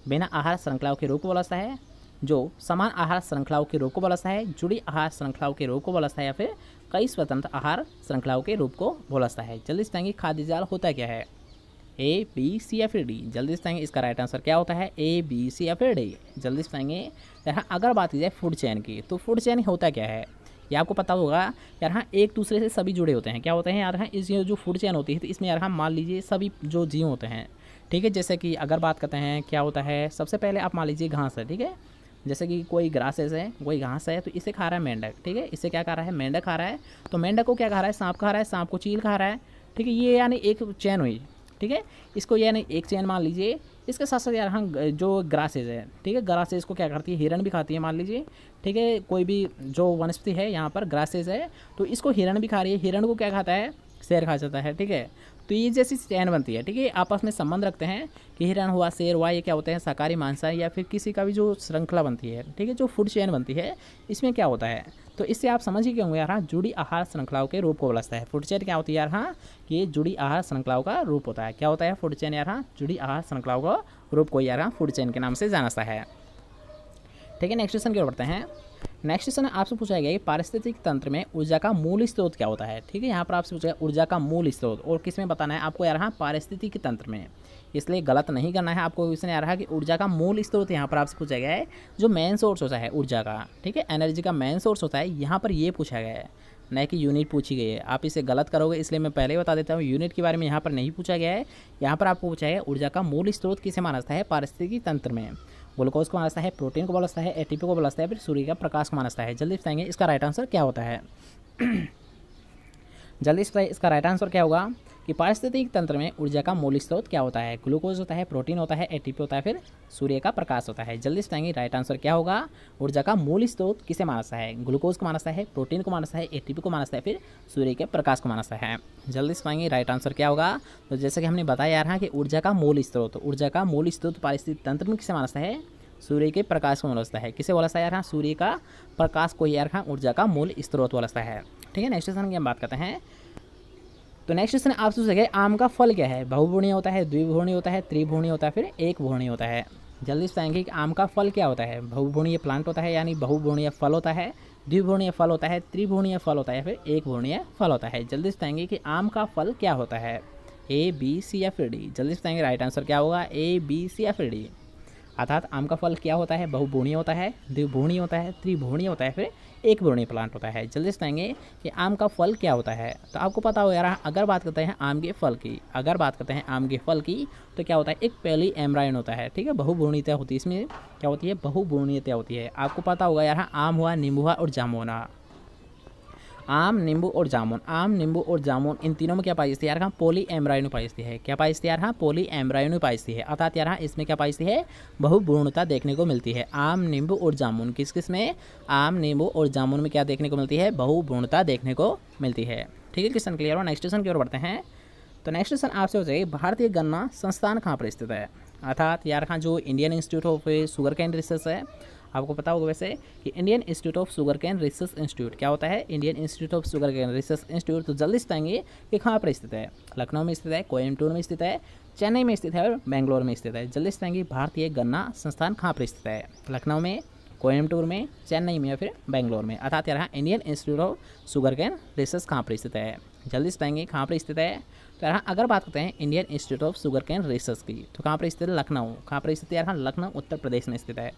बिना आहार श्रृंखलाओं के रोग को वलसता है जो समान आहार श्रृंखलाओं के रोग को बोलता है जुड़ी आहार श्रृंखलाओं के रोग को बोलता है या फिर कई स्वतंत्र आहार श्रृंखलाओं के रूप को बोलता है जल्दी से बताएंगे खाद्य जाल होता क्या है ए बी सी या फिर डी जल्दी से आएंगे इसका राइट आंसर क्या होता है ए बी सी या फिर डी जल्दी से बताएंगे यहाँ अगर बात की जाए फूड चैन की तो फूड चैन होता क्या है ये आपको पता होगा यार हाँ एक दूसरे से सभी जुड़े होते हैं क्या होते हैं यार हाँ इस जो फूड चैन होती है तो इसमें यार हाँ मान लीजिए सभी जो जीव होते हैं ठीक है जैसे कि अगर बात करते हैं क्या होता है सबसे पहले आप मान लीजिए घास है ठीक है जैसे कि कोई ग्रासेस है कोई घास है तो इसे खा रहा है मेंढक ठीक है इसे क्या खा रहा है मेंढक खा रहा है तो मेंढक को क्या खा रहा है सांप खा रहा है सांप को चील खा रहा है ठीक है ये यानी एक चैन हुई ठीक है इसको यानी एक चैन मान लीजिए इसके साथ साथ यार हाँ जो ग्रासेज है ठीक है ग्रासेज को क्या करती है हिरण भी खाती है मान लीजिए ठीक है कोई भी जो वनस्पति है यहाँ पर ग्रासेज है तो इसको हिरण भी खा रही है हिरण को क्या खाता है शेर खा जाता है ठीक है तो ये जैसी चैन बनती है ठीक है आपस में संबंध रखते हैं कि हिरण हुआ शेर हुआ ये क्या होते हैं शाकाहारी मांसा या फिर किसी का भी जो श्रृंखला बनती है ठीक है जो फूड चैन बनती है इसमें क्या होता है तो इससे आप समझ ही क्यों यार हाँ जुड़ी आहार श्रृंखलाओं के रूप को बलसता है फूड चैन क्या होती है यार हाँ कि जुड़ी आहार श्रृंखलाओं का रूप होता है क्या होता है फूड चैन यार हाँ जुड़ी आहार श्रृंखलाओं का रूप को यार हाँ फूड चैन के नाम से जाना सा है ठीक है नेक्स्ट क्वेश्चन की ओर बढ़ते हैं नेक्स्ट क्वेश्चन आपसे पूछा गया कि पारिस्थितिक तंत्र में ऊर्जा का मूल स्रोत क्या होता है ठीक है यहाँ पर आपसे पूछा गया ऊर्जा का मूल स्रोत और किस में बताना है आपको यार हाँ पारिस्थितिक तंत्र में इसलिए गलत नहीं करना है आपको क्वेश्चन यार रहा कि ऊर्जा का मूल स्रोत यहाँ पर आपसे पूछा गया है जो मेन सोर्स होता है ऊर्जा का ठीक है एनर्जी का मेन सोर्स होता है यहाँ पर ये पूछा गया है न कि यूनिट पूछी गई है आप इसे गलत करोगे इसलिए मैं पहले ही बता देता हूँ यूनिट के बारे में यहाँ पर नहीं पूछा गया है यहाँ पर आपको पूछा गया ऊर्जा का मूल स्रोत किसे माना जाता है पारिस्थितिकी तंत्र में ग्लूकोज को मानसता है प्रोटीन को बलसता है एटीपी को बलसता है फिर सूर्य का प्रकाश को मानसता है जल्दी बताएंगे इसका राइट आंसर क्या होता है जल्दी इसका राइट आंसर क्या होगा कि पारिस्थितिक तंत्र में ऊर्जा का मूल स्रोत क्या होता है ग्लूकोज होता है प्रोटीन होता है एटीपी होता है फिर सूर्य का प्रकाश होता है जल्दी बताएंगे राइट आंसर क्या होगा ऊर्जा का मूल स्रोत किसे माना जाता है ग्लूकोज को माना जाता है प्रोटीन को माना जाता है एटीपी को माना जाता है फिर सूर्य के प्रकाश को माना जाता है जल्दी बताएंगे राइट आंसर क्या होगा तो जैसे कि हमने बताया यार हाँ, कि ऊर्जा का मूल स्रोत ऊर्जा का मूल स्रोत पारिस्थितिक तंत्र में किसे माना जाता है सूर्य के प्रकाश को वलसता है किसे वाला यार हाँ, सूर्य का प्रकाश को यार हाँ, ऊर्जा का मूल स्त्रोत वलसता है ठीक है नेक्स्ट क्वेश्चन की हम बात करते हैं तो नेक्स्ट क्वेश्चन आप सोच सके आम का फल क्या है बहुभूणी होता है द्विभूणी होता है त्रिभूणी होता है फिर एक भूणी होता है जल्दी से कि आम का फल क्या होता है बहुभूणीय प्लांट होता है यानी बहुभूणीय फल होता है द्विभूणीय फल होता है त्रिभूणीय फल होता है फिर एक भूणीय फल होता है जल्दी से कि आम का फल क्या होता है ए बी सी या फिर डी जल्दी से राइट आंसर क्या होगा ए बी सी या फिर डी अर्थात आम का फल क्या होता है बहुभूणीय होता है द्विभूणीय होता है त्रिभूणीय होता है फिर एक ब्रोनी प्लांट होता है जल्दी सुनाएंगे कि आम का फल क्या होता है तो आपको पता हो यार अगर बात करते हैं आम के फल की अगर बात करते हैं आम के फल की तो क्या होता है एक पहली एमराइन होता है ठीक है बहुभ्रूणीयता होती है इसमें क्या होती है बहुभ्रूणीयता होती है आपको पता होगा यार आम हुआ नींबू हुआ और जामुन हुआ आम नींबू और जामुन आम नींबू और जामुन इन तीनों में क्या पाई जाती है यार हाँ पोली एमरायनु पाई जाती है क्या पाई जाती है यार हाँ पोली एमरायनु पाई जाती है अर्थात यार हाँ इसमें क्या पाई जाती है बहुभ्रूणता देखने को मिलती है आम नींबू और जामुन किस किस में आम नींबू और जामुन में क्या देखने को मिलती है बहुभ्रूणता देखने को मिलती है ठीक है क्वेश्चन क्लियर हो नेक्स्ट क्वेश्चन की ओर बढ़ते हैं तो नेक्स्ट क्वेश्चन आपसे हो जाएगी भारतीय गन्ना संस्थान कहाँ पर स्थित है अर्थात यार खां हाँ, जो Indian Institute of sugarcane research है आपको पता होगा वैसे कि Indian Institute of sugarcane research institute क्या होता है Indian Institute of sugarcane research institute तो जल्दी बताएंगे कि कहाँ पर स्थित है लखनऊ में स्थित है कोयमटूर में स्थित है चेन्नई में स्थित है और बैंगलोर में स्थित है जल्दी सताएंगे भारतीय गन्ना संस्थान कहाँ पर स्थित है लखनऊ में कोयमटूर में चेन्नई में या फिर बैंगलोर में अर्थात यहाँ Indian Institute of sugarcane research कहाँ पर स्थित है जल्दी सताएंगे कहाँ पर स्थित है तो यहाँ अगर बात करते हैं Indian Institute of sugarcane research की तो कहाँ पर स्थित है लखनऊ कहाँ पर स्थित है यहाँ लखनऊ उत्तर प्रदेश में स्थित है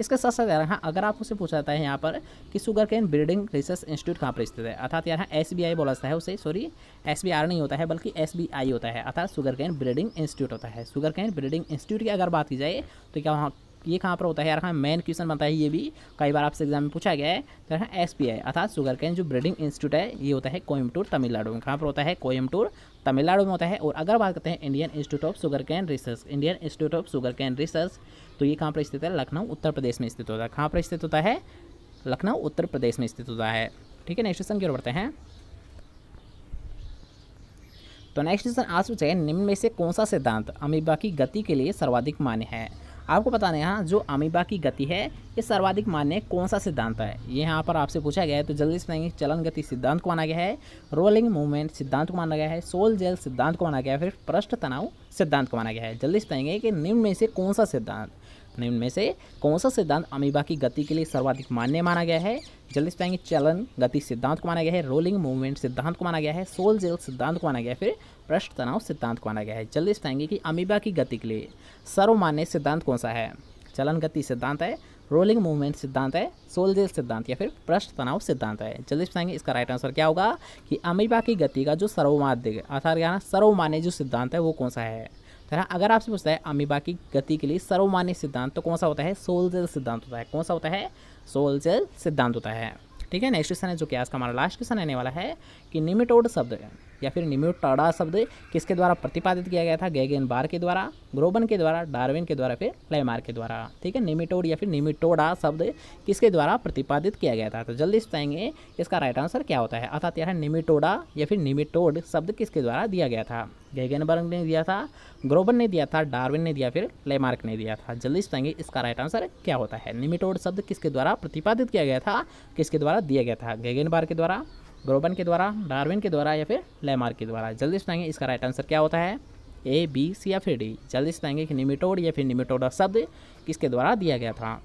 इसके साथ साथ यार यहाँ अगर आपसे पूछा जाता है यहाँ पर कि sugarcane breeding research institute कहाँ पर स्थित है अर्थात यहाँ एस बोला जाता है उसे सॉरी एस नहीं होता है बल्कि एस होता है अर्थात शुगर कैन ब्रीडिंग इंस्टीट्यूट होता है शुगर कैन ब्रीडिंग इंस्टीट्यूट की अगर बात की जाए तो क्या वहाँ ये कहाँ पर होता है यार हाँ मेन क्वेश्चन बनता है ये भी कई बार आपसे एग्जाम में पूछा गया है तो यहाँ एस पी आई अर्थात शुगर कैन जो ब्रीडिंग इंस्टीट्यूट है ये होता है कोयमटूर तमिलनाडु में कहाँ पर होता है कोयमटूर तमिलनाडु में होता है और अगर बात करते हैं Indian Institute of sugarcane research Indian Institute of sugarcane research तो ये कहाँ पर स्थित है लखनऊ उत्तर प्रदेश में स्थित होता है कहाँ पर स्थित होता है लखनऊ उत्तर प्रदेश में स्थित होता है ठीक है नेक्स्ट क्वेश्चन की ओर बढ़ते हैं तो नेक्स्ट क्वेश्चन आज पूछा है निम्न में से कौन सा सिद्धांत अमीबा की गति के लिए सर्वाधिक मान्य है आपको पता नहीं हाँ जो अमीबा की गति है ये सर्वाधिक मान्य कौन सा सिद्धांत है ये यहाँ पर आपसे पूछा गया है तो जल्दी से नहीं चलन गति सिद्धांत को माना गया है रोलिंग मूवमेंट सिद्धांत को माना गया है सोल जेल सिद्धांत को माना गया है फिर पृष्ठ तनाव सिद्धांत को माना गया है जल्दी से बताएंगे कि निम्न में से कौन सा सिद्धांत आपने उनमें से कौन सा सिद्धांत अमीबा की गति के लिए सर्वाधिक मान्य माना गया है जल्दी से पाएंगे चलन गति सिद्धांत को माना गया है रोलिंग मूवमेंट सिद्धांत को माना गया है सोल जेल सिद्धांत को माना गया है फिर पृष्ठ तनाव सिद्धांत को माना गया है जल्दी से पाएंगे कि अमीबा की गति के लिए सर्वमान्य सिद्धांत कौन सा है चलन गति सिद्धांत है रोलिंग मूवमेंट सिद्धांत है सोल जेल सिद्धांत या फिर पृष्ठ तनाव सिद्धांत है जल्दी से बताएंगे इसका राइट आंसर क्या होगा कि अमीबा की गति का जो सर्वमाध्य अर्थात क्या सर्वमान्य जो सिद्धांत है वो कौन सा है तरह अगर आपसे पूछता है अमीबा की गति के लिए सर्वमान्य सिद्धांत तो कौन सा होता है सोलजल सिद्धांत होता है कौन सा होता है सोलजल सिद्धांत होता है ठीक है नेक्स्ट क्वेश्चन है जो कि आज का हमारा लास्ट क्वेश्चन रहने वाला है कि निमिटोड शब्द या फिर निम्यू टाडा शब्द किसके द्वारा प्रतिपादित किया गया था गैगेन बार के द्वारा ग्रोबन के द्वारा डार्विन के द्वारा फिर लेमार के द्वारा ठीक है निमिटोड या फिर निमिटोडा शब्द किसके द्वारा प्रतिपादित किया गया था तो जल्दी से बताएंगे इसका राइट आंसर क्या होता है अर्थात यह निमिटोडा या फिर निमिटोड शब्द किसके द्वारा दिया गया था गैगनबर्ग ने दिया था ग्रोबन ने दिया था डार्विन ने दिया फिर लेमार्क ने दिया था जल्दी से बताएंगे इसका राइट आंसर क्या होता है निमिटोड शब्द किसके द्वारा प्रतिपादित किया गया था किसके द्वारा दिया गया था गैगेनबार के द्वारा ग्रोबन के द्वारा डार्विन के द्वारा या फिर लेमार के द्वारा जल्दी सुनाएंगे इसका राइट आंसर क्या होता है ए बी सी या फिर डी जल्दी सुनाएंगे कि निमिटोड या फिर निमिटोडा शब्द किसके द्वारा दिया गया था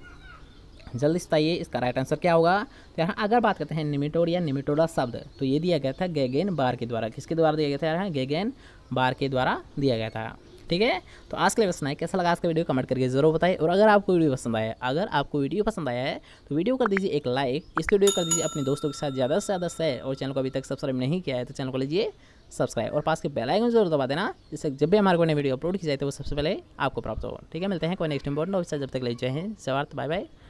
जल्दी बताइए इसका राइट आंसर क्या होगा तो यहाँ अगर बात करते हैं निमिटोड या निमिटोडा शब्द तो ये दिया गया था गेगेन बार के द्वारा किसके द्वारा दिया गया था यहाँ गेगेन बार के द्वारा दिया गया था ठीक है तो आज के लिए बसना है कैसा लगा आज का वीडियो कमेंट करके जरूर बताएं और अगर आपको वीडियो पसंद आया अगर आपको वीडियो पसंद आया है तो वीडियो कर दीजिए एक लाइक इस वीडियो कर दीजिए अपने दोस्तों के साथ ज़्यादा से ज़्यादा शेयर और चैनल को अभी तक सब्सक्राइब नहीं किया है तो चैनल को लीजिए सब्सक्राइब और पास के बेल आइकन जरूर दबा देना जिससे जब भी हमारे कोई नई वीडियो अपलोड की जाए तो वो सबसे पहले आपको प्राप्त हो ठीक है मिलते हैं कोई नेक्स्ट इंपॉर्टेंट ऑफिस जब तक ले जाए हिंद सवार्थ बाय बाय